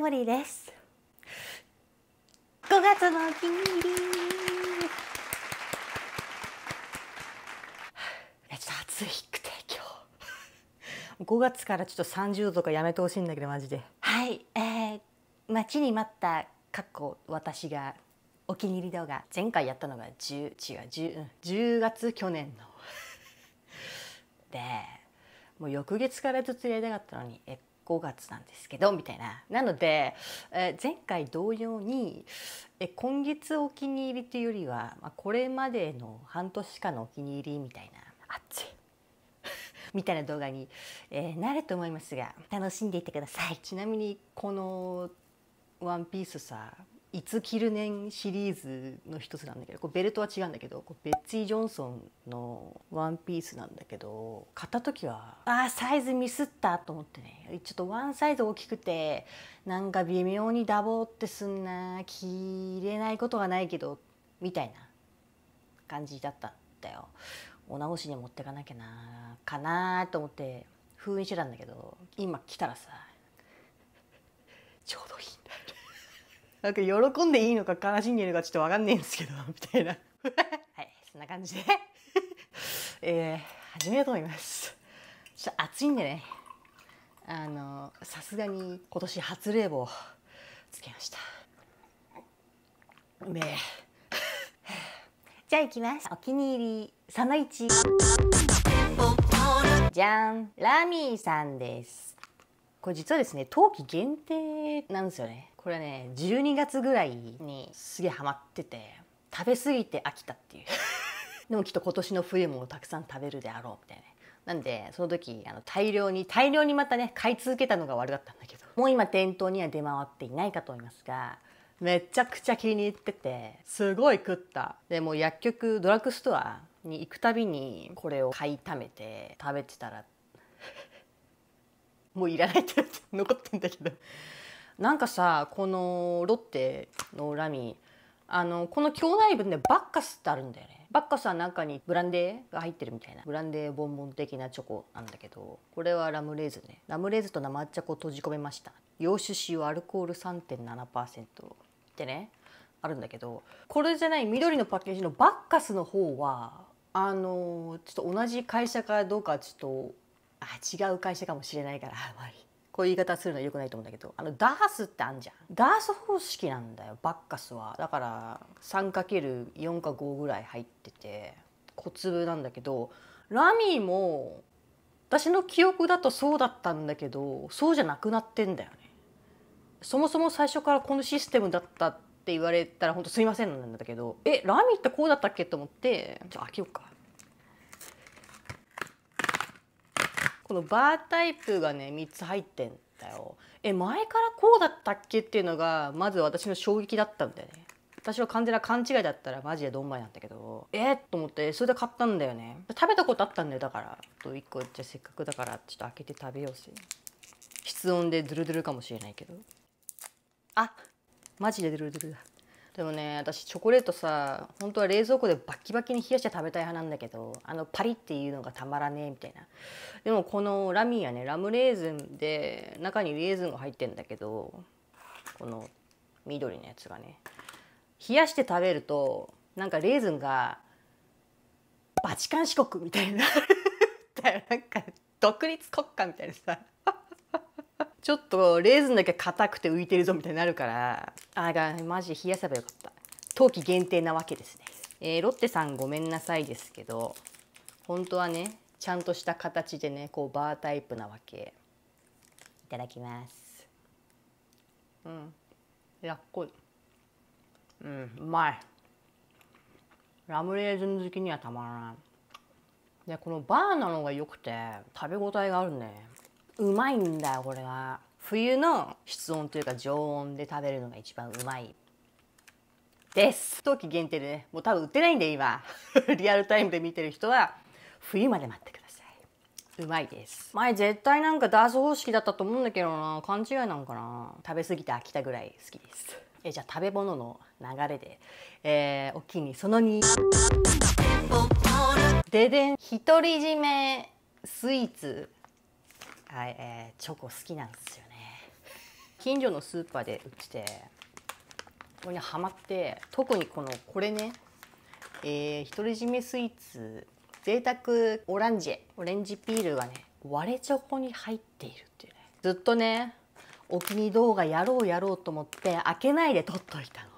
モリーです5月のお気に入りめっちゃ暑いくて今日5 月からちょっと30度とかやめてほしいんだけどマジではいえー、待ちに待ったかっこ私がお気に入り動画前回やったのが10違う 10, 10月去年の でもう翌月からずっとやりたかったのにえ5月なんですけどみたいななので、え前回同様に、え今月お気に入りというよりは、まこれまでの半年間のお気に入りみたいなあっちみたいな動画に、えー、なると思いますが楽しんでいってくださいちなみにこの「ワンピースさ「いつ着るねん」シリーズの一つなんだけどこうベルトは違うんだけどこうベッツィ・ジョンソンのワンピースなんだけど買った時はあサイズミスったと思ってねちょっとワンサイズ大きくてなんか微妙にダボってすんな着れないことはないけどみたいな感じだったんだよ。お直しに持ってかなきゃなかなと思って封印してたんだけど今来たらさちょうどいいなんか喜んでいいのか悲しんでいるのかちょっと分かんないんですけどみたいな はいそんな感じで えー、始めようと思いますちょっと暑いんでねあのさすがに今年初冷房つけましたうめえじゃあ行きますお気に入りその1じゃんラミーさんですこれ実はですね冬季限定なんですよねこれね12月ぐらいにすげえハマってて食べ過ぎて飽きたっていう でもきっと今年の冬もたくさん食べるであろうみたいななんでその時あの大量に大量にまたね買い続けたのが悪かったんだけどもう今店頭には出回っていないかと思いますがめちゃくちゃ気に入っててすごい食ったでも薬局ドラッグストアに行くたびにこれを買いためて食べてたらもういらないって残ってんだけどなんかさこのロッテのラミあのこの兄弟分でバッカスってあるんだよねバッカスは中にブランデーが入ってるみたいなブランデーボンボン的なチョコなんだけどこれはラムレーズンねラムレーズンと生茶粉を閉じ込めました洋酒使用アルコール3.7%ってねあるんだけどこれじゃない緑のパッケージのバッカスの方はあのちょっと同じ会社かどうかちょっとあ違う会社かもしれないからあまりこういう言い方するのはよくないと思うんだけどあのダースってあんじゃんダース方式なんだよバッカスはだから 3×4 か5ぐらい入ってて小粒なんだけどラミーも私の記憶だとそうだったんだけどそうじゃなくなってんだよねそもそも最初からこのシステムだったって言われたら本当すいませんなんだけどえラミーってこうだったっけと思ってじゃあ開けようかこのバータイプがね3つ入ってんだよえ前からこうだったっけっていうのがまず私の衝撃だったんだよね私は完全な勘違いだったらマジでドンマイなんだけどえっ、と思ってそれで買ったんだよね食べたことあったんだよだからと1個じゃあせっかくだからちょっと開けて食べようし室温でドゥルドゥルかもしれないけどあマジでドゥルドゥルだでもね私チョコレートさ本当は冷蔵庫でバッキバキに冷やして食べたい派なんだけどあのパリっていうのがたまらねえみたいなでもこのラミーはねラムレーズンで中にレーズンが入ってんだけどこの緑のやつがね冷やして食べるとなんかレーズンがバチカン四国みたいな なんか独立国家みたいなさちょっとレーズンだけ硬くて浮いてるぞみたいになるからあがマジ冷やせばよかった冬季限定なわけですね、えー、ロッテさんごめんなさいですけど本当はねちゃんとした形でねこうバータイプなわけいただきますうんやっこいうんうまいラムレーズン好きにはたまらないでこのバーなのが良くて食べ応えがあるねうまいんだよこれは冬の室温というか常温で食べるのが一番うまいです冬季限定でねもう多分売ってないんで今 リアルタイムで見てる人は冬まで待ってくださいうまいです前絶対なんかダース方式だったと思うんだけどな勘違いなんかな食べ過ぎて飽きたぐらい好きですえじゃあ食べ物の流れでえー、おいにその2ででん独り占めスイーツはい、えー、チョコ好きなんですよね近所のスーパーで売っててこれにはまって特にこのこれね、えー、独り占めスイーツ贅沢オランジェオレンジピールがね割れチョコに入っているっていうねずっとねお気に動画やろうやろうと思って開けないで撮っといたの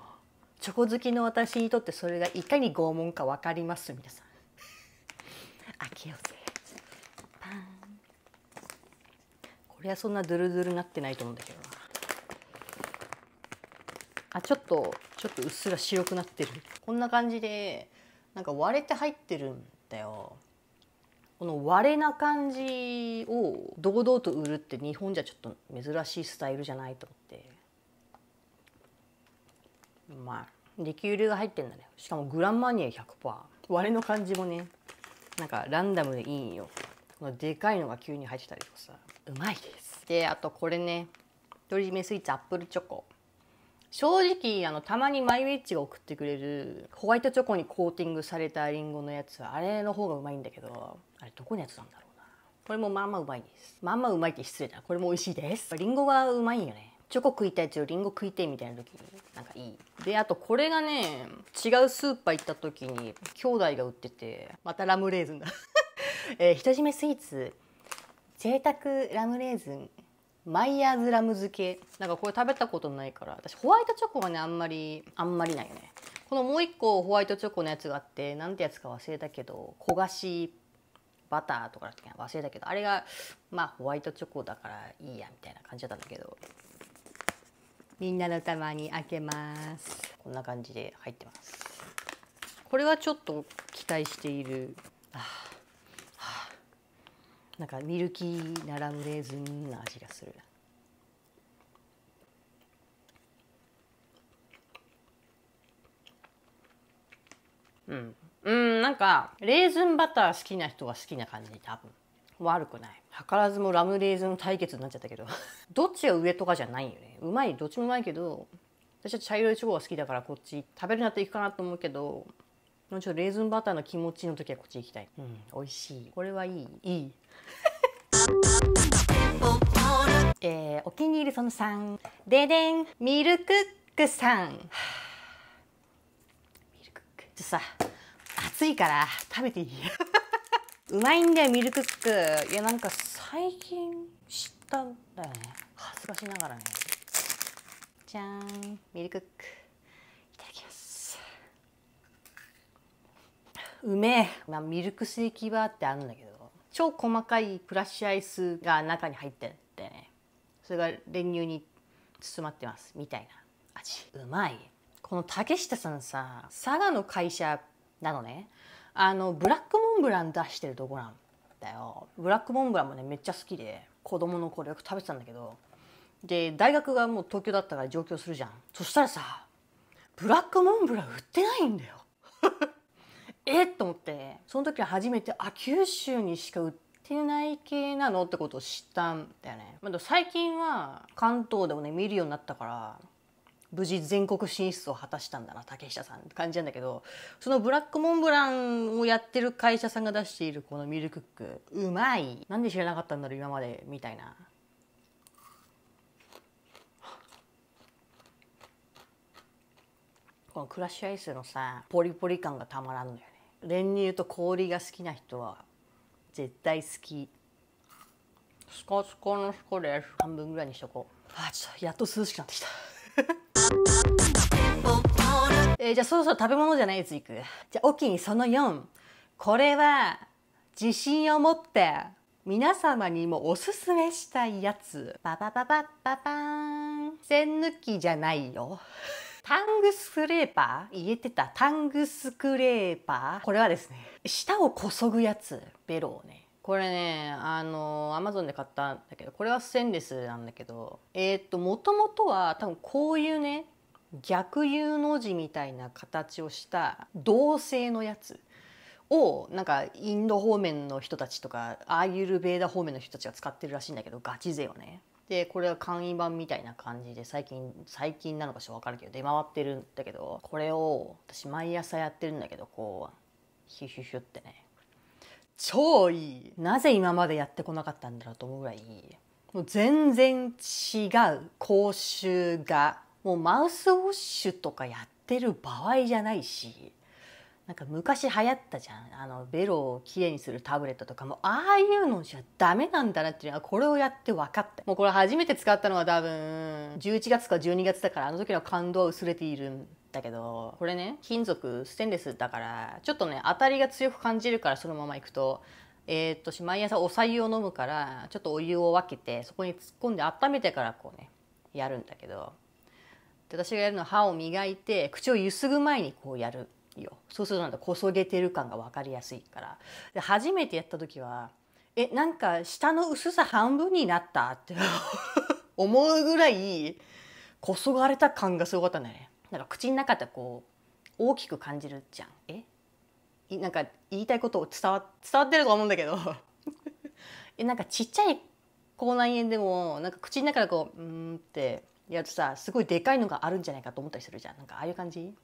チョコ好きの私にとってそれがいかに拷問か分かります皆さん開けようこれはそんなドゥルドゥルなってないと思うんだけどなあちょっとちょっとうっすら白くなってるこんな感じでなんか割れて入ってるんだよこの割れな感じを堂々と売るって日本じゃちょっと珍しいスタイルじゃないと思ってまあリキュールが入ってんだねしかもグランマニア100%割れの感じもねなんかランダムでいいんよこのでかいのが急に入ってたりとかさうまいですであとこれね独り占めスイーツアップルチョコ正直あのたまにマイウェッジが送ってくれるホワイトチョコにコーティングされたりんごのやつあれの方がうまいんだけどあれどこのやつなんだろうなこれもまあまあうまいですまあまあうまいって失礼だこれも美味しいですりんごがうまいよねチョコ食いたいちうりんご食いてみたいな時になんかいいであとこれがね違うスーパー行った時に兄弟が売っててまたラムレーズンだ えー、ひとじめスイーツ贅沢ラムレーズンマイヤーズラム漬けなんかこれ食べたことないから私ホワイトチョコはねあんまりあんまりないよねこのもう一個ホワイトチョコのやつがあってなんてやつか忘れたけど焦がしバターとかだっけ忘れたけどあれがまあホワイトチョコだからいいやみたいな感じだったんだけどみんなのたまに開けますこんな感じで入ってますこれはちょっと期待しているあなんかミルキーなラムレーズンな味がする。うん、うんなんかレーズンバター好きな人は好きな感じ多分悪くない図らずもラムレーズン対決になっちゃったけど どっちが上とかじゃないよねうまいどっちもうまいけど私は茶色いチョコが好きだからこっち食べるなっていくかなと思うけどもちろんレーズンバターの気持ちの時はこっち行きたい。うん、美味しい。これはいい。いい。えー、お気に入りその3。ででん、ミルクックさん。ミルクック。ちょっとさ、暑いから食べていい うまいんだよ、ミルクック。いや、なんか最近知ったんだよね。恥ずかしながらね。じゃん、ミルクック。いただきます。うめえ、まあ、ミルクセーキバーってあるんだけど超細かいクラッシュアイスが中に入ってってねそれが練乳に包まってますみたいな味うまいこの竹下さんさ佐賀の会社なのねあのブラックモンブラン出してるとこなんだよブラックモンブランもねめっちゃ好きで子供の頃よく食べてたんだけどで大学がもう東京だったから上京するじゃんそしたらさブラックモンブラン売ってないんだよえっと思ってその時は初めてあ九州にしか売ってない系なのってことを知ったんだよね、まあ、最近は関東でもね見るようになったから無事全国進出を果たしたんだな竹下さんって感じなんだけどそのブラックモンブランをやってる会社さんが出しているこのミルクックうまいなんで知らなかったんだろう今までみたいなこのクラッシュアイスのさポリポリ感がたまらんのよ練乳と氷が好きな人は絶対好きスコスコのスコです半分ぐらいにしとこうあちょっとやっと涼しくなってきた えー、じゃあそろそろ食べ物じゃないやついくじゃあおきにその4これは自信を持って皆様にもおすすめしたいやつパパパパパパーン栓抜きじゃないよタングスレーパー言えてたタングスクレーパーこれはですね舌をこそぐやつベロをねこれねあのアマゾンで買ったんだけどこれはステンレスなんだけどえー、っともともとは多分こういうね逆 U の字みたいな形をした銅製のやつをなんかインド方面の人たちとかアーユルベーダ方面の人たちが使ってるらしいんだけどガチ勢をねでこれは簡易版みたいな感じで最近最近なのかしら分かるけど出回ってるんだけどこれを私毎朝やってるんだけどこうヒュヒュヒュってね超いいなぜ今までやってこなかったんだろうと思うぐらいもう全然違う口臭がもうマウスウォッシュとかやってる場合じゃないしなんか昔流行ったじゃんあのベロをきれいにするタブレットとかもああいうのじゃダメなんだなっていうのはこれをやって分かったもうこれ初めて使ったのは多分11月か12月だからあの時の感動は薄れているんだけどこれね金属ステンレスだからちょっとね当たりが強く感じるからそのままいくとえー、っと毎朝お白湯を飲むからちょっとお湯を分けてそこに突っ込んで温めてからこうねやるんだけど私がやるのは歯を磨いて口をゆすぐ前にこうやるよそうするとなんだこそげてる感が分かりやすいからで初めてやった時はえなんか下の薄さ半分になったって 思うぐらいこそがれた感がすごかったんだよねか口の中ってこう大きく感じるじゃんえなんか言いたいことを伝わ伝わってると思うんだけど えなんかちっちゃい口内炎でもなんか口の中でこううんってやるとさすごいでかいのがあるんじゃないかと思ったりするじゃんなんかああいう感じ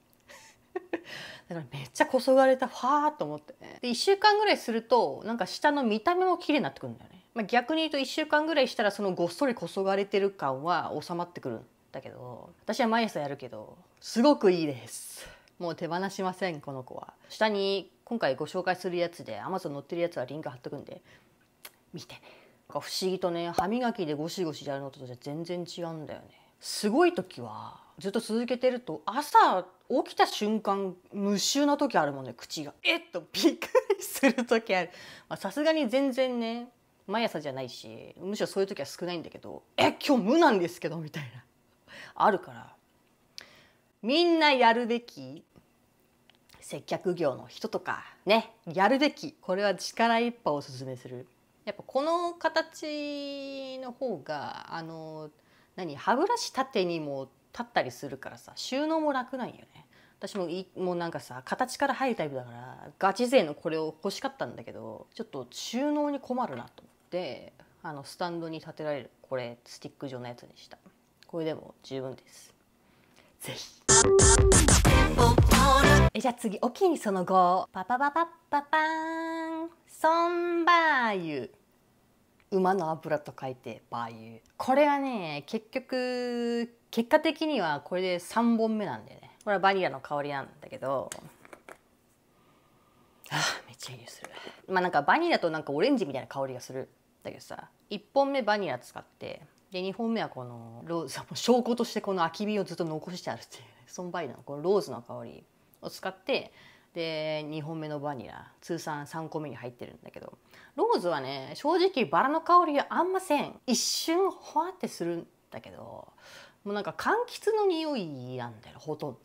だからめっちゃこそがれたファーと思ってねで1週間ぐらいするとなんか下の見た目も綺麗になってくるんだよね、まあ、逆に言うと1週間ぐらいしたらそのごっそりこそがれてる感は収まってくるんだけど私は毎朝やるけどすごくいいですもう手放しませんこの子は下に今回ご紹介するやつで Amazon 載ってるやつはリンク貼っとくんで見てね不思議とね歯磨きでゴシゴシやるのとじゃ全然違うんだよねすごい時はずっと続けてると朝起きた瞬間無臭な時あるもんね口がえっとびっくりする時あるさすがに全然ね毎朝じゃないしむしろそういう時は少ないんだけどえ今日無なんですけどみたいなあるからみんなやるべき接客業の人とかねやるべきこれは力一杯おすすめするやっぱこの形の方があの何歯ブラシ縦にも立ったりするからさ収納も楽なんよね私もいもうなんかさ形から入るタイプだからガチ勢のこれを欲しかったんだけどちょっと収納に困るなと思ってあのスタンドに立てられるこれスティック状のやつにしたこれでも十分ですぜひえじゃあ次おきにその後パパパパパパーンソンバーユ馬の油と書いてバーユこれはね結局結果的にはこれで3本目なんだよねこれはバニラの香りなんだけどあめっちゃいい匂いするまあなんかバニラとなんかオレンジみたいな香りがするだけどさ1本目バニラ使ってで2本目はこのローズ 証拠としてこの空き瓶をずっと残してあるっていうそのバラのこのローズの香りを使ってで2本目のバニラ通算3個目に入ってるんだけどローズはね正直バラの香りがあんません一瞬ほわってするんだけどもうなんか柑橘の匂いなんだよほとんど。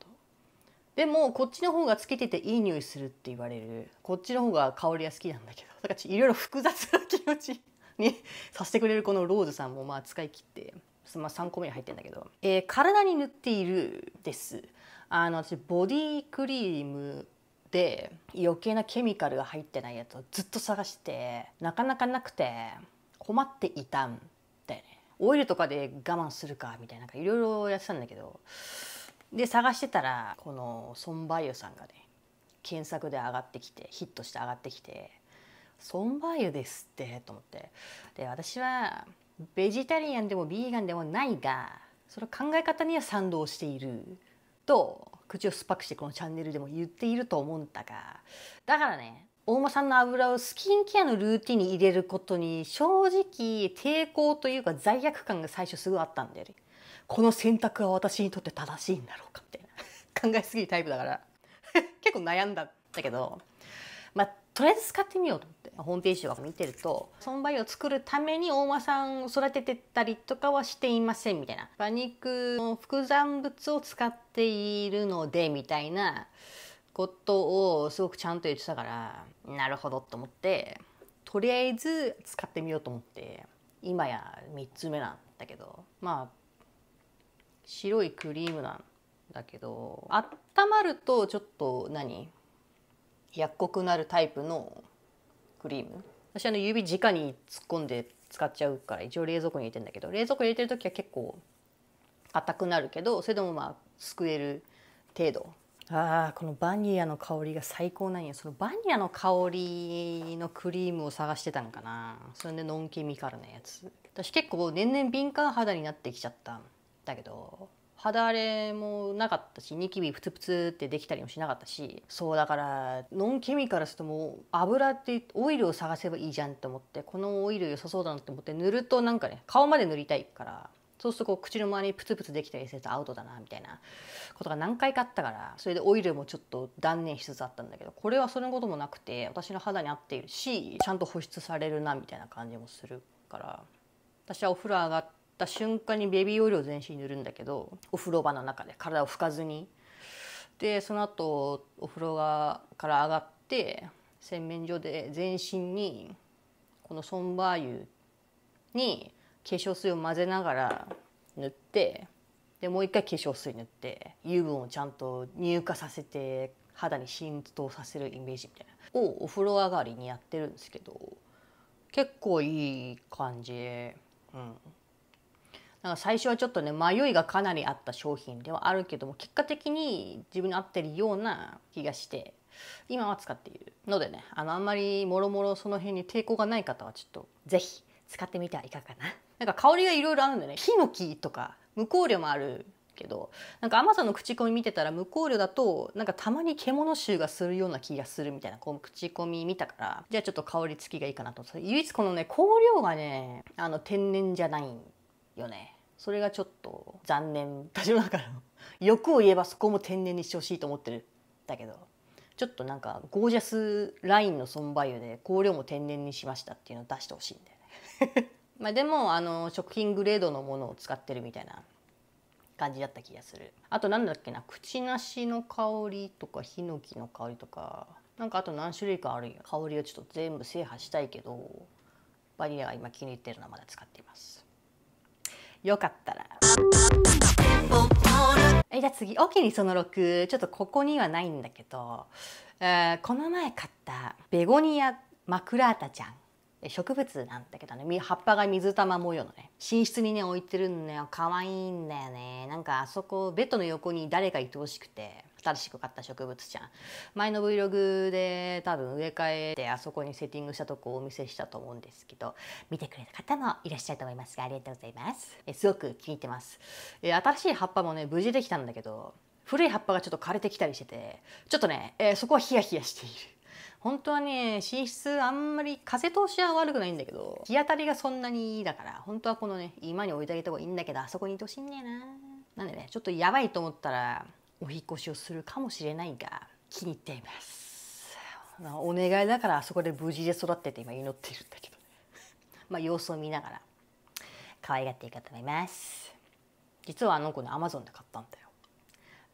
でもこっちの方がつけてていい匂いするって言われるこっちの方が香りが好きなんだけどだからいろいろ複雑な気持ちにさせてくれるこのローズさんもまあ使い切って、まあ、3個目に入ってんだけど、えー、体に塗っているですあの私ボディクリームで余計なケミカルが入ってないやつをずっと探してなかなかなくて困っていたんオイルとかで我慢するかみたいなんかいろいろやってたんだけどで探してたらこのソン・バイユさんがね検索で上がってきてヒットして上がってきて「ソン・バイユですって」と思ってで私はベジタリアンでもビーガンでもないがその考え方には賛同していると口を酸っぱくしてこのチャンネルでも言っていると思うんだがだからね大間さんの油をスキンケアのルーティンに入れることに正直抵抗というか罪悪感が最初すぐあったんだよね。この選択は私にとって正しいんだろうかみたいな考えすぎるタイプだから 結構悩んだんだけどまあとりあえず使ってみようと思ってホームページを見てると損培を作るために大間さんを育ててたりとかはしていませんみたいな馬肉の副産物を使っているのでみたいなことをすごくちゃんと言ってたからなるほどと思ってとりあえず使ってみようと思って今や3つ目なんだけどまあ白いクリームなんだけど温まるとちょっと何やっこくなるタイプのクリーム私あの指直に突っ込んで使っちゃうから一応冷蔵庫に入れてんだけど冷蔵庫に入れてる時は結構硬くなるけどそれでもまあすくえる程度ああこのバニラの香りが最高なんやそのバニラの香りのクリームを探してたんかなそれでノンケミカルなやつ私結構年々敏感肌になってきちゃったんだけど肌荒れもなかったしニキビプツプツってできたりもしなかったしそうだからノンケミからするともう油ってオイルを探せばいいじゃんって思ってこのオイル良さそうだなって思って塗るとなんかね顔まで塗りたいからそうするとこう口の周りにプツプツできたりするとアウトだなみたいなことが何回かあったからそれでオイルもちょっと断念しつつあったんだけどこれはそのこともなくて私の肌に合っているしちゃんと保湿されるなみたいな感じもするから私はお風呂上がった瞬間にベビーオイルを全身に塗るんだけどお風呂場の中で体を拭かずに。でその後お風呂がから上がって洗面所で全身にこのソンバー油に化粧水を混ぜながら塗ってでもう一回化粧水塗って油分をちゃんと乳化させて肌に浸透させるイメージみたいなをお風呂上がりにやってるんですけど結構いい感じうんなんか最初はちょっとね迷いがかなりあった商品ではあるけども結果的に自分に合ってるような気がして今は使っているのでねあのあんまりもろもろその辺に抵抗がない方はちょっと是非使ってみてはいかがかな。なんか香りがいろいろあるんだよねヒノキとか無香料もあるけどなんかアマゾンの口コミ見てたら無香料だとなんかたまに獣臭がするような気がするみたいなこう口コミ見たからじゃあちょっと香り付きがいいかなと唯一このね香料がねあの天然じゃないよねそれがちょっと残念私の中の欲を言えばそこも天然にしてほしいと思ってるだけどちょっとなんかゴージャスラインのソンバイユで香料も天然にしましたっていうのを出してほしいんだよねまあ、でもあの食品グレードのものを使ってるみたいな感じだった気がするあと何だっけな口なしの香りとかヒノキの香りとかなんかあと何種類かあるよ香りをちょっと全部制覇したいけどバニラが今気に入ってるのはまだ使っていますよかったらえじゃあ次オキにその6ちょっとここにはないんだけど、えー、この前買ったベゴニアマクラータちゃん植物なんだけどね葉っぱが水玉模様のね寝室にね置いてるんだよ可愛いんだよねなんかあそこベッドの横に誰かいてほしくて新しく買った植物ちゃん前の Vlog で多分植え替えてあそこにセッティングしたとこをお見せしたと思うんですけど見てくれた方もいらっしゃると思いますがありがとうございますえすごく気に入ってますえ新しい葉っぱもね無事できたんだけど古い葉っぱがちょっと枯れてきたりしててちょっとね、えー、そこはヒヤヒヤしている本当はね寝室あんまり風通しは悪くないんだけど日当たりがそんなにいいだから本当はこのね今に置いてあげた方がいいんだけどあそこにいてほしいんだよななんでねちょっとやばいと思ったらお引越しをするかもしれないが気に入っていますお願いだからあそこで無事で育ってて今祈っているんだけど まあ様子を見ながら可愛がっていいかと思います実はあの子ねアマゾンで買ったんだよ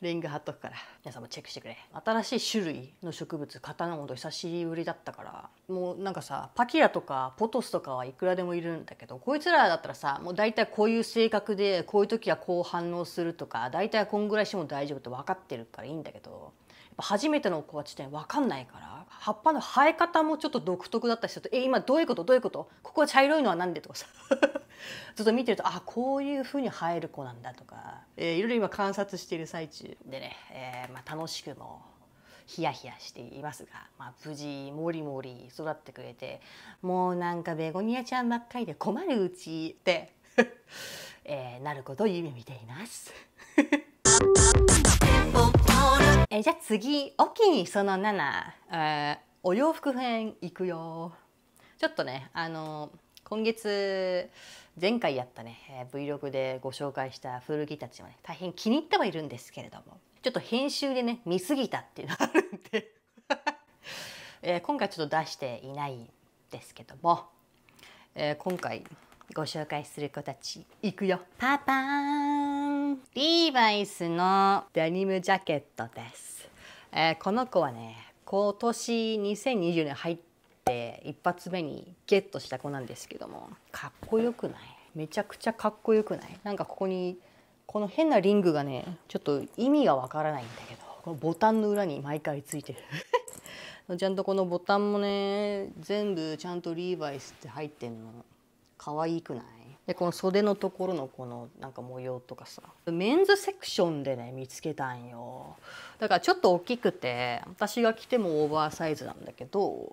リング貼っとくから皆さんもチェックしてくれ新しい種類の植物刀タナ久しぶりだったからもうなんかさパキラとかポトスとかはいくらでもいるんだけどこいつらだったらさもう大体こういう性格でこういう時はこう反応するとか大体こんぐらいしても大丈夫って分かってるからいいんだけどやっぱ初めての子はちょっと分かんないから葉っぱの生え方もちょっと独特だったりすると「え今どういうことどういうことここは茶色いのは何で?」とかさず っと見てると「あこういうふうに生える子なんだ」とか、えー、いろいろ今観察している最中でね、えーまあ、楽しくもヒヤヒヤしていますが、まあ、無事もりもり育ってくれてもうなんかベゴニアちゃんばっかりで困るうちって、えー、なることを夢見ています。えじゃあ次おきにその7、えー、お洋服編いくよちょっとねあの今月前回やったね、え Vlog でご紹介した古着たちはね大変気に入ってはいるんですけれどもちょっと編集でね見すぎたっていうのがあるんで えー、今回ちょっと出していないんですけども、えー、今回ご紹介する子たちいくよパパーリーバイスのデニムジャケットです、えー、この子はね今年2020年入って一発目にゲットした子なんですけどもかっこよくないめちゃくちゃかっこよくないなんかここにこの変なリングがねちょっと意味がわからないんだけどこのボタンの裏に毎回ついてる ちゃんとこのボタンもね全部ちゃんとリーバイスって入ってんの可愛くないでこの袖のところのこのなんか模様とかさメンズセクションでね見つけたんよだからちょっと大きくて私が着てもオーバーサイズなんだけど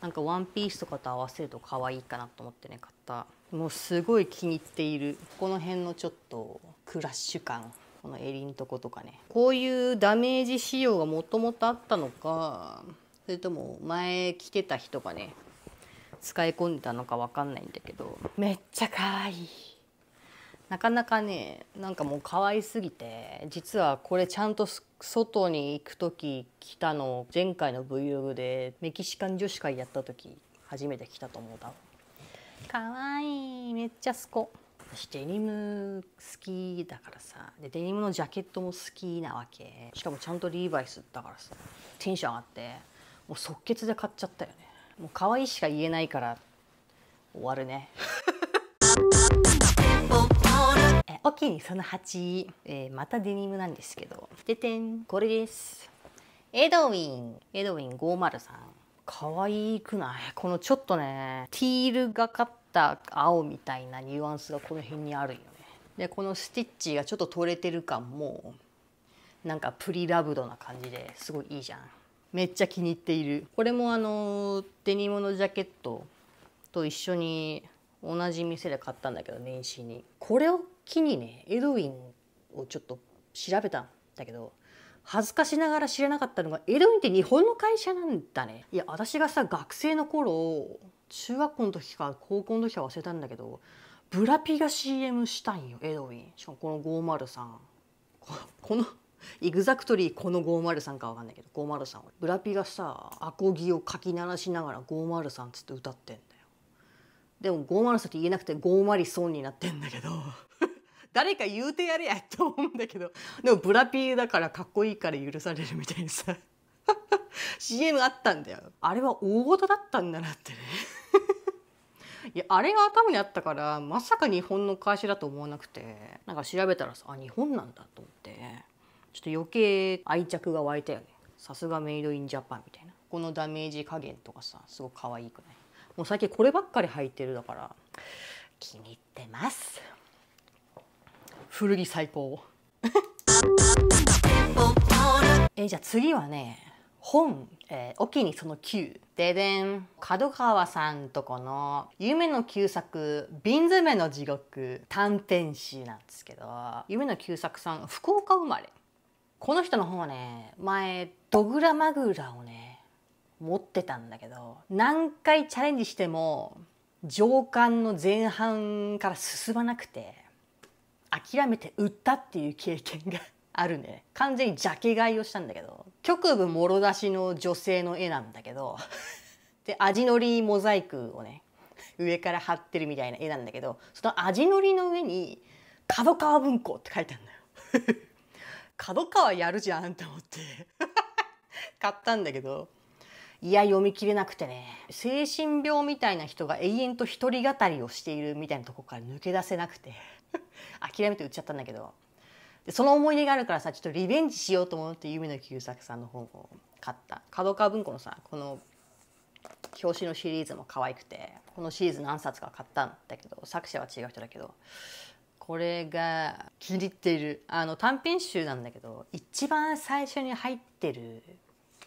なんかワンピースとかと合わせると可愛いかなと思ってね買ったもうすごい気に入っているこの辺のちょっとクラッシュ感この襟んとことかねこういうダメージ仕様がもともとあったのかそれとも前着てた人がね使い込んだのかわかんないんだけどめっちゃ可愛いなかなかねなんかもう可愛すぎて実はこれちゃんと外に行く時来たの前回の Vlog でメキシカン女子会やった時初めて来たと思うだ可愛いめっちゃすこ私デニム好きだからさでデニムのジャケットも好きなわけしかもちゃんとリーバイスだからさテンション上がってもう即決で買っちゃったよねもう可愛いしか言えないから終わるね えおきにその8、えー、またデニムなんですけどでてんこれですエドウィンエドウィン503可愛くないこのちょっとねティールがかった青みたいなニュアンスがこの辺にあるよねでこのスティッチがちょっと取れてる感もなんかプリラブドな感じですごいいいじゃんめっちゃ気に入っているこれもあのデニムのジャケットと一緒に同じ店で買ったんだけど年始にこれを機にねエドウィンをちょっと調べたんだけど恥ずかしながら知らなかったのがエドウィンって日本の会社なんだねいや私がさ学生の頃中学校の時か高校の時か忘れたんだけどブラピが CM したんよエドウィンしかもこの503このイグザクトリーこの503かわかんないけど503はブラピがさアコギをかき鳴らしながら503っつって歌ってんだよでも503って言えなくて5リソンになってんだけど 誰か言うてやれやと思うんだけどでもブラピだからかっこいいから許されるみたいにさ CM あったんだよあれは大事だったんだなってねいやあれが頭にあったからまさか日本の会社だと思わなくてなんか調べたらさあ日本なんだと思ってちょっと余計愛着が湧いたよねさすがメイドインジャパンみたいなこのダメージ加減とかさすごく可愛くないもう最近こればっかり履いてるだから気に入ってます古着最高 えじゃあ次はね本、えー、おきにその9。ででん。角川さんとこの、夢の旧作、瓶詰めの地獄、短編集なんですけど、夢の旧作さん、福岡生まれこの人の方ね前ドグラマグラをね持ってたんだけど何回チャレンジしても上巻の前半から進まなくて諦めて売ったっていう経験が あるね完全にジャケ買いをしたんだけど局部もろ出しの女性の絵なんだけど で味のりモザイクをね上から貼ってるみたいな絵なんだけどその味のりの上に「角川文庫」って書いてあるんだよ 角川やるじゃんって思って 買ったんだけどいや読み切れなくてね精神病みたいな人が永遠と独り語りをしているみたいなとこから抜け出せなくて 諦めて売っちゃったんだけどでその思い出があるからさちょっとリベンジしようと思って夢の旧作さんの本を買った角川文庫のさこの表紙のシリーズも可愛くてこのシリーズ何冊か買ったんだけど作者は違う人だけどこれが気に入っているあの短編集なんだけど一番最初に入ってる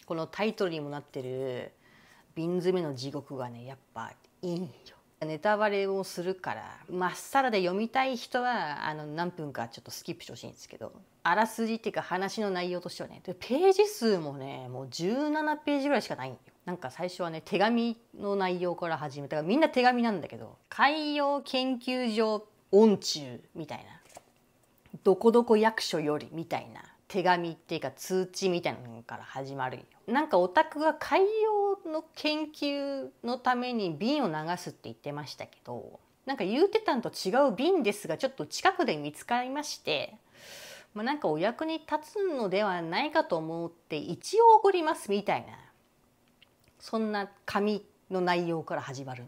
このタイトルにもなってる「瓶詰めの地獄」がねやっぱいいよ。ネタバレをするからまっさらで読みたい人はあの何分かちょっとスキップしてほしいんですけどあらすじっていうか話の内容としてはねでページ数もねもう17ページぐらいしかないんよなんか最初はね手紙の内容から始めたみんな手紙なんだけど海洋研究所音中みたいなどこどこ役所よりみたいな手紙っていうか通知みたいなのから始まるよ。なんかオタクが海洋の研究のために瓶を流すって言ってましたけどなんか言うてたんと違う瓶ですがちょっと近くで見つかりまして、まあ、なんかお役に立つのではないかと思って一応送りますみたいなそんな紙の内容から始まる。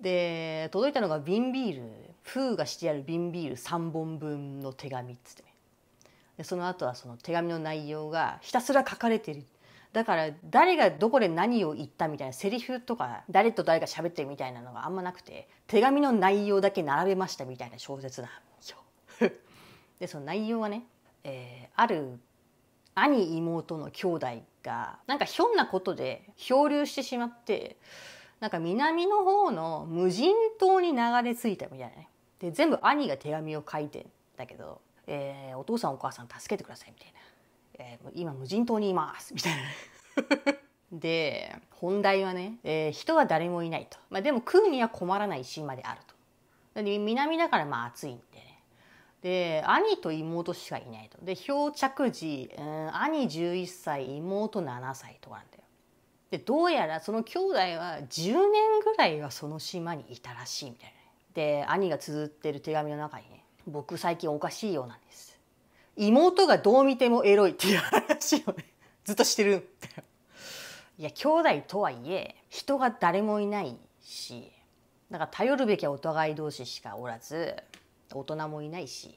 で届いたのが瓶ビール封がしてある瓶ビール3本分の手紙っつってねでその後はその手紙の内容がひたすら書かれてるだから誰がどこで何を言ったみたいなセリフとか誰と誰が喋ってるみたいなのがあんまなくて手紙の内容だけ並べましたみたいな小説なんよ。でその内容はね、えー、ある兄妹の兄弟がなんかひょんなことで漂流してしまってなんか南の方の無人島に流れ着いたみたいなねで全部兄が手紙を書いてんだけど、えー、お父さんお母さん助けてください」みたいな「えー、今無人島にいます」みたいな。で本題はね、えー、人は誰もいないと、まあ、でも食うには困らない島であると南だからまあ暑いんでねで兄と妹しかいないとで漂着時、うん、兄11歳妹7歳とかなんででどうやらその兄弟は10年ぐらいはその島にいたらしいみたいな。で兄が綴ってる手紙の中にね「僕最近おかしいようなんです」「妹がどう見てもエロい」っていう話をね ずっとしてるいや兄弟とはいえ人が誰もいないしだから頼るべきはお互い同士しかおらず大人もいないし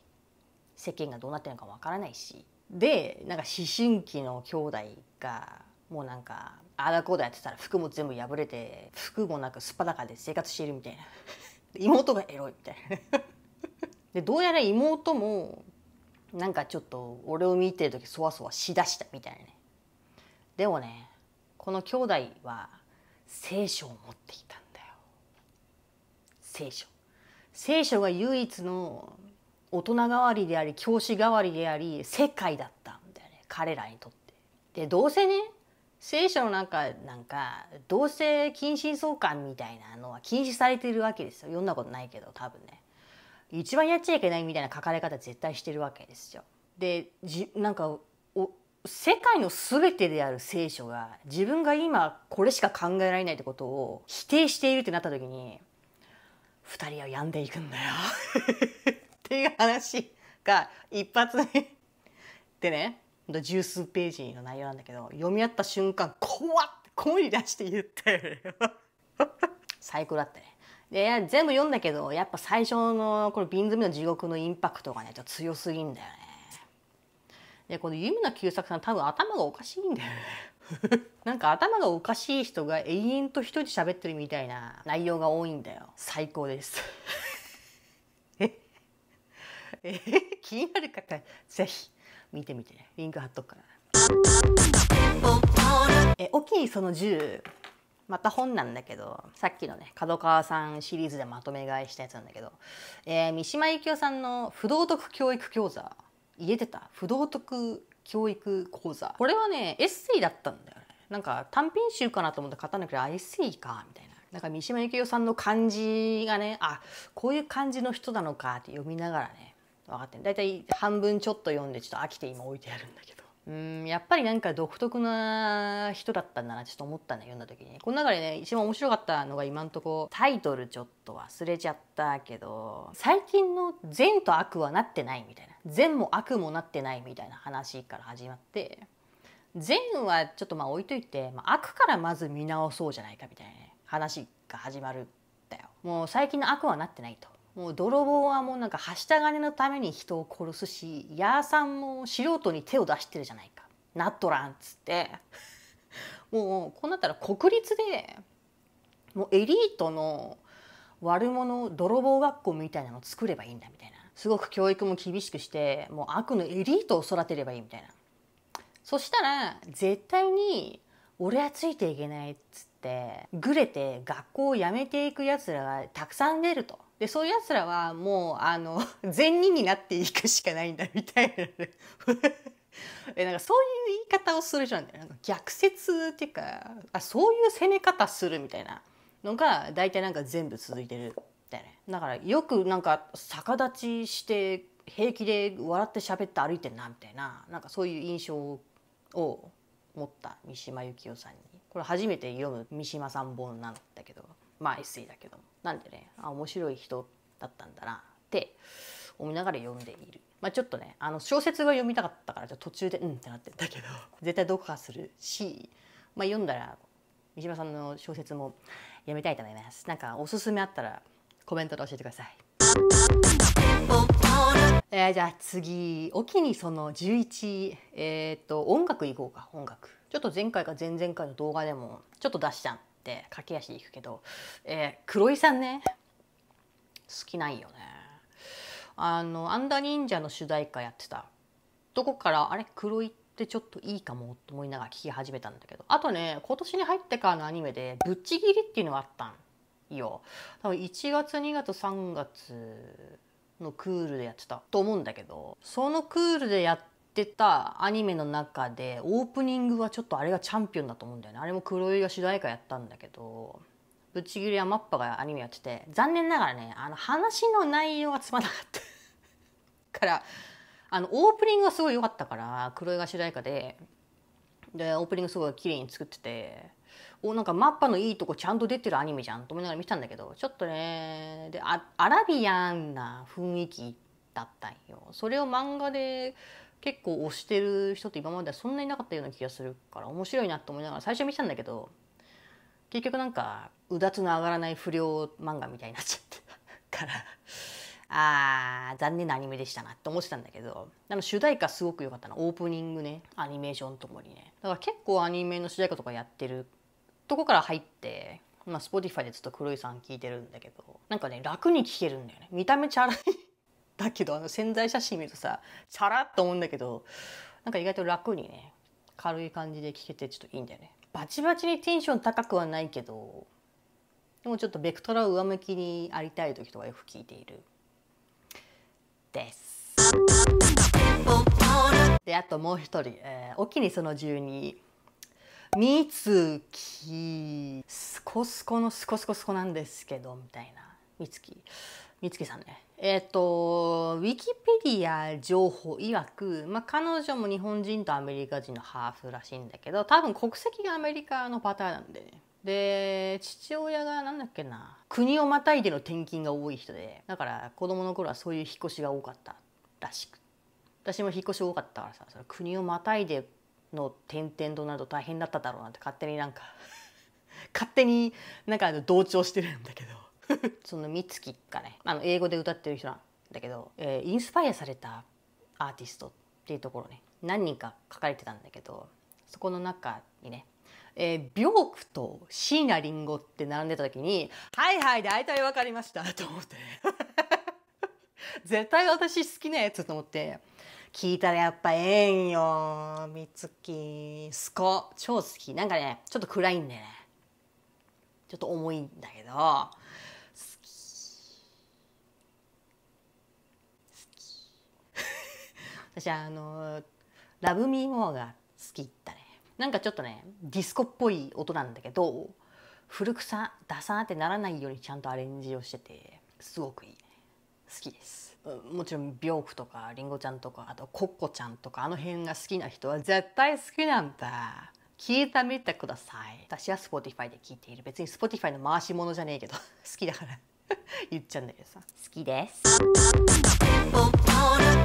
世間がどうなってるのかわからないしでなんか思春期の兄弟がもうなんかあだこうだやってたら服も全部破れて服もなくすっぱだかで生活しているみたいな妹がエロいみたいなでどうやら妹もなんかちょっと俺を見てる時そわそわしだしたみたいなねでもねこの兄弟は聖書を持っていたんだよ聖書聖書が唯一の大人代わりであり教師代わりであり世界だったんだよね彼らにとってでどうせね聖書の中なんか同性近親相関みたいなのは禁止されているわけですよ読んだことないけど多分ね一番やっちゃいけないみたいな書かれ方絶対してるわけですよでじなんか世界の全てである聖書が自分が今これしか考えられないってことを否定しているってなった時に2人は病んでいくんだよ っていう話が一発目でね十数ページの内容なんだけど読み合った瞬間怖って声に出して言ったよ 最高だったねでいや全部読んだけどやっぱ最初のこの瓶詰めの地獄のインパクトがねちょっと強すぎんだよねでこの弓野久作さん多分頭がおかしいんだよね なんか頭がおかしい人が永遠と一人で喋ってるみたいな内容が多いんだよ最高です ええ気になる方ぜひ見てみてリンク貼っとくから、えおきいその10また本なんだけどさっきのね角川さんシリーズでまとめ買いしたやつなんだけど、えー、三島由紀夫さんの不道徳教育講座言えてた不道徳教育講座これはねエッセイだったんだよねなんか短編集かなと思って買ったんだけどエッセイかみたいななんか三島由紀夫さんの漢字がねあこういう漢字の人なのかって読みながらね分かってる大体半分ちょっと読んでちょっと飽きて今置いてあるんだけどうんやっぱりなんか独特な人だったんだなちょっと思ったね読んだ時にこの中でね一番面白かったのが今んとこタイトルちょっと忘れちゃったけど最近の善と悪はなってないみたいな善も悪もなってないみたいな話から始まって善はちょっとまあ置いといて、まあ、悪からまず見直そうじゃないかみたいな、ね、話が始まるんだよもう最近の悪はなってないともう泥棒はもうなんかはした金のために人を殺すしヤーさんも素人に手を出してるじゃないかなっとらんっつって もうこうなったら国立でもうエリートの悪者泥棒学校みたいなの作ればいいんだみたいなすごく教育も厳しくしてもう悪のエリートを育てればいいみたいなそしたら絶対に俺はついていけないっつってぐれて学校を辞めていくやつらがたくさん出ると。でそういう奴らはもうあの善 人になっていくしかないんだみたいな えなんかそういう言い方をするじゃんなんか逆説っていうかあそういう攻め方するみたいなのが大体なんか全部続いてるみたいなだからよくなんか逆立ちして平気で笑って喋って歩いてんなみたいななんかそういう印象を持った三島由紀夫さんにこれ初めて読む三島さん本なんだけどまあエッセイだけども。なんでねあ面白い人だったんだなって思いながら読んでいる。まあ、ちょっとねあの小説が読みたかったから途中でうんってなってんだけど絶対読破するし、まあ、読んだら三島さんの小説も読みたいと思います。なんかおすすめあったらコメントで教えてください。えー、じゃあ次おきにその11えっ、と音楽いこうか音楽ちょっと前回か前々回の動画でもちょっと出したうって駆け足で行くけど、えー、黒井さんね好きないよね。あの「アンダー忍者」の主題歌やってたとこからあれ黒井ってちょっといいかもと思いながら聴き始めたんだけどあとね今年に入ってからのアニメで「ぶっちぎり」っていうのがあったんよ。多分1月2月3月のクールでやってたと思うんだけどそのクールでやっってたアニメの中でオープニングはちょっとあれがチャンピオンだと思うんだよねあれも黒いが主題歌やったんだけどぶっちぎりはマッパがアニメやってて残念ながらねあの話の内容がつまらなかった からあのオープニングがすごい良かったから黒いが主題歌ででオープニングすごい綺麗に作ってておなんかマッパのいいとこちゃんと出てるアニメじゃんと思いながら見たんだけどちょっとねでアラビアンな雰囲気だったんよそれを漫画で結構推してる人って今まではそんなになかったような気がするから面白いなと思いながら最初見てたんだけど結局なんかうだつの上がらない不良漫画みたいになっちゃったから あー残念なアニメでしたなって思ってたんだけどあの主題歌すごく良かったなオープニングねアニメーションともにねだから結構アニメの主題歌とかやってるとこから入ってまあ Spotify でずっと黒井さん聴いてるんだけどなんかね楽に聴けるんだよね見た目チャラいだけどあの潜在写真見るとさチャラッと思うんだけどなんか意外と楽にね軽い感じで聞けてちょっといいんだよね。バチバチにテンション高くはないけどでもちょっとベクトルは上向きにありたい時とかよく聞いているです。であともう一人、えー、おきにその12みつきすこすこのすこすこすこなんですけどみたいなみつき美月さんねえっ、ー、とウィキペディア情報曰く、まあ、彼女も日本人とアメリカ人のハーフらしいんだけど多分国籍がアメリカのパターンなんでねで父親が何だっけな国をまたいでの転勤が多い人でだから子供の頃はそういう引っ越しが多かったらしく私も引っ越し多かったからさそれ国をまたいでの転々となると大変だっただろうなって勝手になんか勝手になんか同調してるんだけど。その美月かねあの英語で歌ってる人なんだけど、えー、インスパイアされたアーティストっていうところね何人か書かれてたんだけどそこの中にねえー、病ョと椎名林檎って並んでた時に「はいはい大体分かりました」と思って 絶対私好きなやつと思って聞いたらやっぱええんよ美月すこ超好きなんかねちょっと暗いんだよねちょっと重いんだけど私あの「ラブ・ミー・モア」が好きだねなんかちょっとねディスコっぽい音なんだけど古臭ダサーってならないようにちゃんとアレンジをしててすごくいい、好きですもちろん病気クとかりんごちゃんとかあとコッコちゃんとかあの辺が好きな人は絶対好きなんだ聞いてみてください私は Spotify で聞いている別に Spotify の回し物じゃねえけど 好きだから言 っちゃうんだけどさ好きです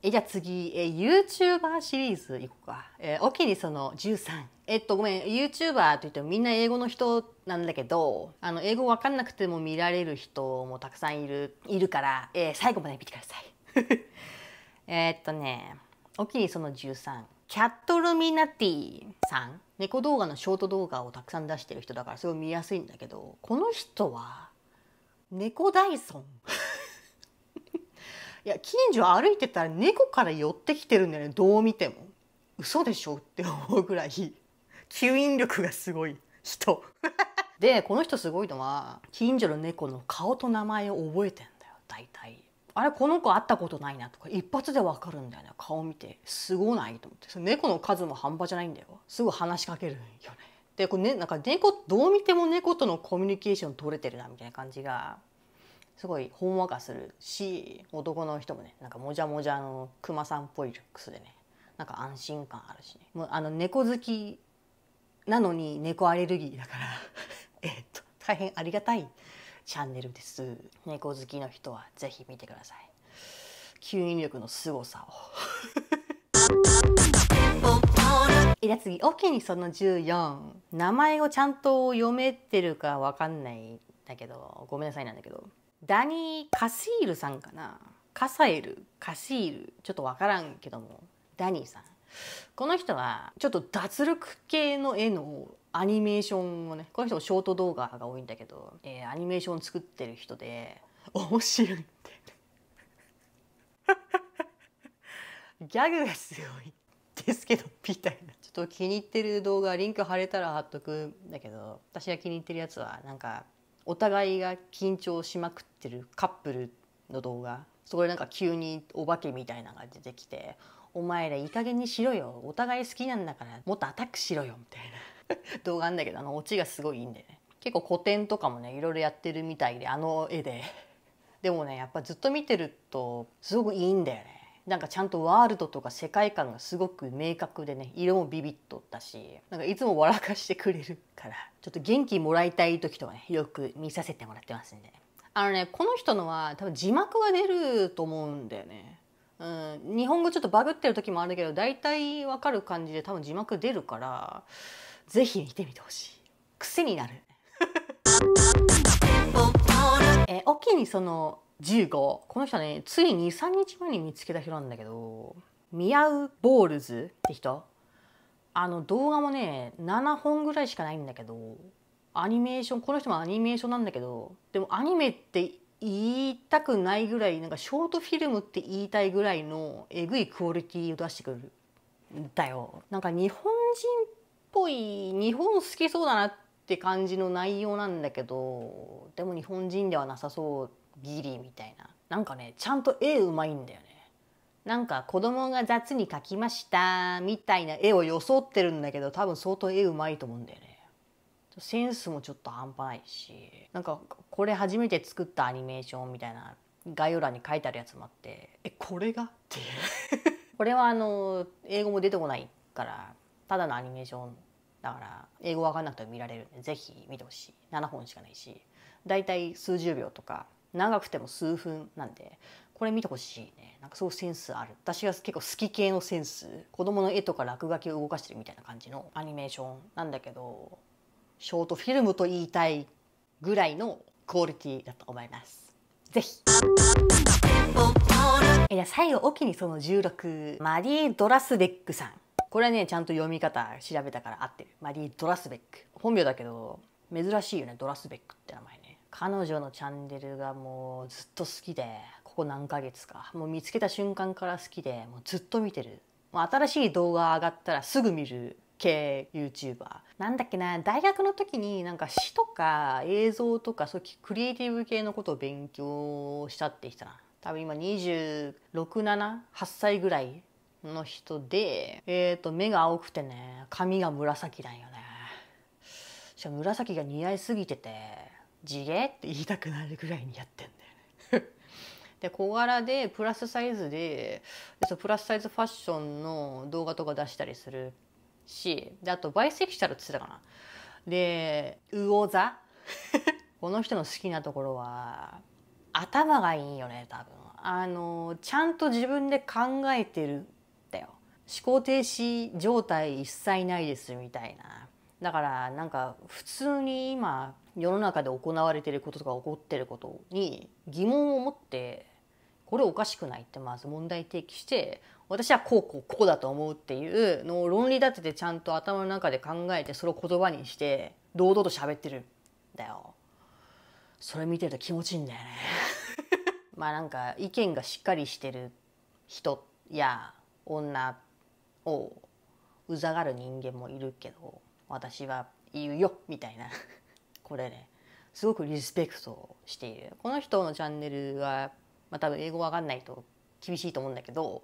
えじゃあ次え YouTuber シリーズいこうかえおきにその13えっとごめん YouTuber といってもみんな英語の人なんだけどあの英語わかんなくても見られる人もたくさんいるいるから、えー、最後まで見てください えっとねおきにその13キャットルミナティさん猫動画のショート動画をたくさん出してる人だからすごい見やすいんだけどこの人は猫ソンいや近所歩いてたら猫から寄ってきてるんだよねどう見ても嘘でしょって思うぐらい吸引力がすごい人でこの人すごいのは近所の猫の顔と名前を覚えてんだよ大体あれこの子会ったことないなとか一発でわかるんだよね顔見てすごないと思ってその猫の数も半端じゃないんだよすぐ話しかけるよねでこれ、ね、なんか猫どう見ても猫とのコミュニケーション取れてるなみたいな感じがすごいほんわかするし男の人もねなんかもじゃもじゃのクマさんっぽいルックスでねなんか安心感あるし、ね、もうあの猫好きなのに猫アレルギーだから えっと大変ありがたいチャンネルです猫好きの人は是非見てください吸引力の凄さを じゃあ次、オケにその14。名前をちゃんと読めてるかわかんないんだけど、ごめんなさいなんだけど。ダニー・カシールさんかなカサエル、カシール。ちょっとわからんけども、ダニーさん。この人は、ちょっと脱力系の絵のアニメーションをね、この人もショート動画が多いんだけど、えー、アニメーション作ってる人で、面白いって。ギャグがすごい。ですけどみたいなちょっと気に入ってる動画リンク貼れたら貼っとくんだけど私が気に入ってるやつはなんかお互いが緊張しまくってるカップルの動画そこでなんか急にお化けみたいなのが出てきて「お前らいい加減にしろよお互い好きなんだからもっとアタックしろよ」みたいな 動画あんだけどあのオチがすごいいいんでね結構古典とかもねいろいろやってるみたいであの絵ででもねやっぱずっと見てるとすごくいいんだよねなんかちゃんとワールドとか世界観がすごく明確でね色もビビッとったしなんかいつも笑かしてくれるからちょっと元気もらいたい時とかねよく見させてもらってますんで、あのねこの人のは多分字幕が出ると思うんだよね。うん、日本語ちょっとバグってる時もあるけど大体わかる感じで多分字幕出るから是非見てみてほしい癖になる え、おきにその15この人ねつい23日前に見つけた人なんだけどミヤウ・ボールズって人あの動画もね7本ぐらいしかないんだけどアニメーションこの人もアニメーションなんだけどでもアニメって言いたくないぐらいなんかショートフィルムって言いたいぐらいのえぐいクオリティを出してくるんだよなんか日本人っぽい日本好きそうだなって感じの内容なんだけどでも日本人ではなさそうギリみたいななんかねちゃんと絵うまいんだよねなんか子供が雑に描きましたみたいな絵を装ってるんだけど多分相当絵うまいと思うんだよねセンスもちょっと半端ないしなんかこれ初めて作ったアニメーションみたいな概要欄に書いてあるやつもあってえこれがっていう これはあの英語も出てこないからただのアニメーションだから英語わかんなくても見られるんで是非見てほしい7本しかないしだいたい数十秒とか長くても数分なんでこれ見てほしいねなんかそうセンスある私が結構好き系のセンス子供の絵とか落書きを動かしてるみたいな感じのアニメーションなんだけどショートフィルムと言いたいぐらいのクオリティだと思いますぜひいや最後おきにその16マリー・ドラスベックさんこれはねちゃんと読み方調べたから合ってるマリー・ドラスベック本名だけど珍しいよねドラスベックって名前彼女のチャンネルがもうずっと好きでここ何ヶ月かもう見つけた瞬間から好きでもうずっと見てるもう新しい動画上がったらすぐ見る系 YouTuber なんだっけな大学の時になんか詩とか映像とかそういうクリエイティブ系のことを勉強したって人な多分今2678歳ぐらいの人でえっ、ー、と目が青くてね髪が紫なんよねしかも紫が似合いすぎてて地毛って言いたくなるぐらいにやってんだよね で小柄でプラスサイズででそプラスサイズファッションの動画とか出したりするしであとバイセクシャルって言ってたかな。で魚座 この人の好きなところは頭がいいよね多分。あのちゃんと自分で考えてるんだよ。思考停止状態一切ないですみたいな。だからなんか普通に今世の中で行われていることとか起こってることに疑問を持ってこれおかしくないってまず問題提起して私はこうこうこうだと思うっていうのを論理立ててちゃんと頭の中で考えてそれを言葉にして堂々と喋ってるんだよ。それ見てると気持ちいいんだよね まあなんか意見がしっかりしてる人や女をうざがる人間もいるけど私は言うよみたいなこれねすごくリスペクトしているこの人のチャンネルは、まあ、多分英語わかんないと厳しいと思うんだけど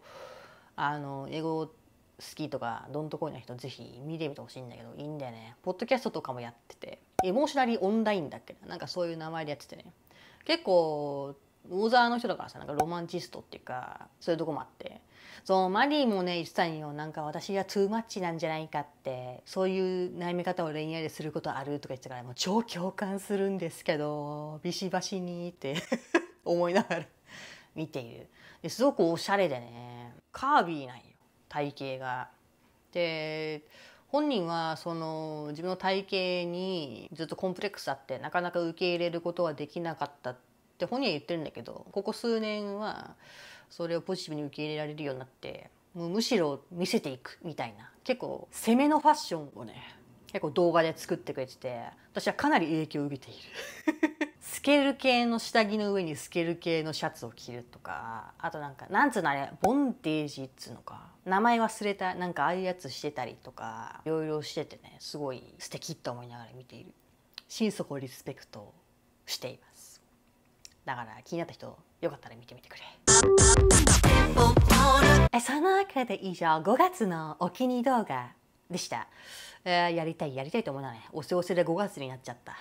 あの英語好きとかどんとこいな人ぜひ見てみてほしいんだけどいいんだよねポッドキャストとかもやっててエモーショナリーオンラインだっけなんかそういう名前でやっててね結構大沢の人だからさなんかロマンチストっていうかそういうとこもあってそうマリーもね言ってたんよなんか私がトゥーマッチなんじゃないかってそういう悩み方を恋愛ですることあるとか言ってたからもう超共感するんですけどビシバシにって 思いながら見ているですごくおしゃれでねカービィなんよ体型が。で本人はその自分の体型にずっとコンプレックスあってなかなか受け入れることはできなかったって本人は言ってるんだけどここ数年はそれをポジティブに受け入れられるようになってもうむしろ見せていくみたいな結構攻めのファッションをね結構動画で作ってくれてて私はかなり影響を受けている スケール系の下着の上にスケール系のシャツを着るとかあとなんかなんつうのあれボンテージっつうのか名前忘れたなんかああいうやつしてたりとかいろいろしててねすごい素敵って思いながら見ている心底リスペクトしていますだから気になった人よかったら見てみてくれ。そのわけで以上5月のお気に入り動画でした、えー、やりたいやりたいと思わなねおせおせで5月になっちゃった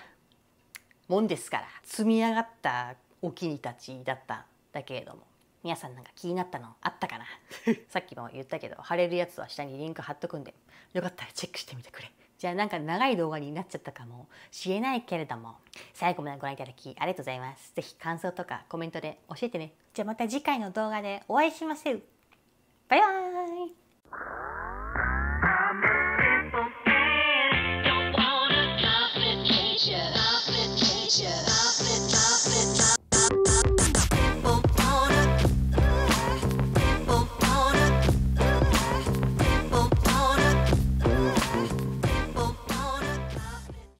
もんですから積み上がったお気にたちだっただけれども皆さんなんか気になったのあったかな さっきも言ったけど貼れるやつは下にリンク貼っとくんでよかったらチェックしてみてくれ。じゃあなんか長い動画になっちゃったかもしれないけれども最後までご覧いただきありがとうございます。ぜひ感想とかコメントで教えてね。じゃあまた次回の動画でお会いしましょう。バイバーイ